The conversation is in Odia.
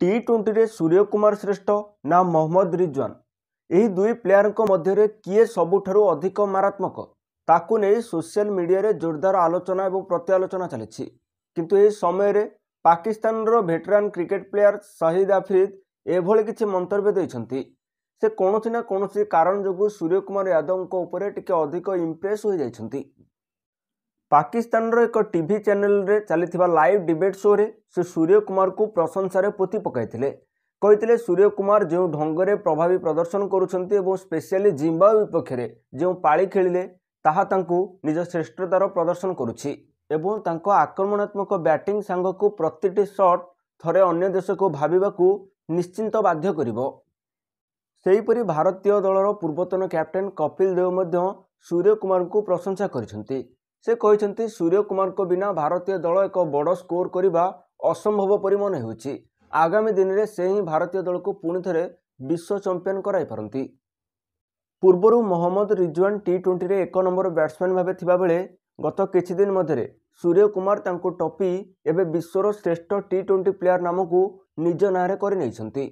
ଟି ଟ୍ୱେଣ୍ଟିରେ ସୂର୍ଯ୍ୟ କୁମାର ଶ୍ରେଷ୍ଠ ନା ମହମ୍ମଦ ରିଜୱାନ ଏହି ଦୁଇ ପ୍ଲେୟାରଙ୍କ ମଧ୍ୟରେ କିଏ ସବୁଠାରୁ ଅଧିକ ମାରାତ୍ମକ ତାକୁ ନେଇ ସୋସିଆଲ ମିଡ଼ିଆରେ ଜୋରଦାର ଆଲୋଚନା ଏବଂ ପ୍ରତ୍ୟାଲୋଚନା ଚାଲିଛି କିନ୍ତୁ ଏହି ସମୟରେ ପାକିସ୍ତାନର ଭେଟେରାନ୍ କ୍ରିକେଟ୍ ପ୍ଲେୟାର ସହିଦ ଆଫ୍ରିଦ୍ ଏଭଳି କିଛି ମନ୍ତବ୍ୟ ଦେଇଛନ୍ତି ସେ କୌଣସି ନା କୌଣସି କାରଣ ଯୋଗୁଁ ସୂର୍ଯ୍ୟ କୁମାର ଯାଦବଙ୍କ ଉପରେ ଟିକେ ଅଧିକ ଇମ୍ପ୍ରେସ୍ ହୋଇଯାଇଛନ୍ତି ପାକିସ୍ତାନର ଏକ ଟିଭି ଚ୍ୟାନେଲରେ ଚାଲିଥିବା ଲାଇଭ୍ ଡିବେଟ୍ ଶୋରେ ସେ ସୂର୍ଯ୍ୟ କୁମାରଙ୍କୁ ପ୍ରଶଂସାରେ ପୋତି ପକାଇଥିଲେ କହିଥିଲେ ସୂର୍ଯ୍ୟ କୁମାର ଯେଉଁ ଢଙ୍ଗରେ ପ୍ରଭାବୀ ପ୍ରଦର୍ଶନ କରୁଛନ୍ତି ଏବଂ ସ୍ପେଶିଆଲି ଜିମ୍ବା ବିପକ୍ଷରେ ଯେଉଁ ପାଳି ଖେଳିଲେ ତାହା ତାଙ୍କୁ ନିଜ ଶ୍ରେଷ୍ଠତାର ପ୍ରଦର୍ଶନ କରୁଛି ଏବଂ ତାଙ୍କ ଆକ୍ରମଣାତ୍ମକ ବ୍ୟାଟିଂ ସାଙ୍ଗକୁ ପ୍ରତିଟି ସଟ୍ ଥରେ ଅନ୍ୟ ଦେଶକୁ ଭାବିବାକୁ ନିଶ୍ଚିନ୍ତ ବାଧ୍ୟ କରିବ ସେହିପରି ଭାରତୀୟ ଦଳର ପୂର୍ବତନ କ୍ୟାପ୍ଟେନ୍ କପିଲ ଦେଓ ମଧ୍ୟ ସୂର୍ଯ୍ୟ କୁମାରଙ୍କୁ ପ୍ରଶଂସା କରିଛନ୍ତି ସେ କହିଛନ୍ତି କୁମାରଙ୍କ ବିନା ଭାରତୀୟ ଦଳ ଏକ ବଡ଼ ସ୍କୋର କରିବା ଅସମ୍ଭବ ପରି ମନେ ହେଉଛି ଆଗାମୀ ଦିନରେ ସେ ହିଁ ଭାରତୀୟ ଦଳକୁ ପୁଣି ଥରେ ବିଶ୍ୱ ଚମ୍ପିୟନ୍ କରାଇପାରନ୍ତି ପୂର୍ବରୁ ମହମ୍ମଦ ରିଜୱାନ୍ ଟି ଟ୍ୱେଣ୍ଟିରେ ଏକ ନମ୍ବର ବ୍ୟାଟ୍ସମ୍ୟାନ୍ ଭାବେ ଥିବାବେଳେ ଗତ କିଛି ଦିନ ମଧ୍ୟରେ କୁମାର ତାଙ୍କୁ ଟପି ଏବେ ବିଶ୍ୱର ଶ୍ରେଷ୍ଠ ଟି ଟ୍ୱେଣ୍ଟି ପ୍ଲେୟାର ନାମକୁ ନିଜ ନାଁରେ କରିନେଇଛନ୍ତି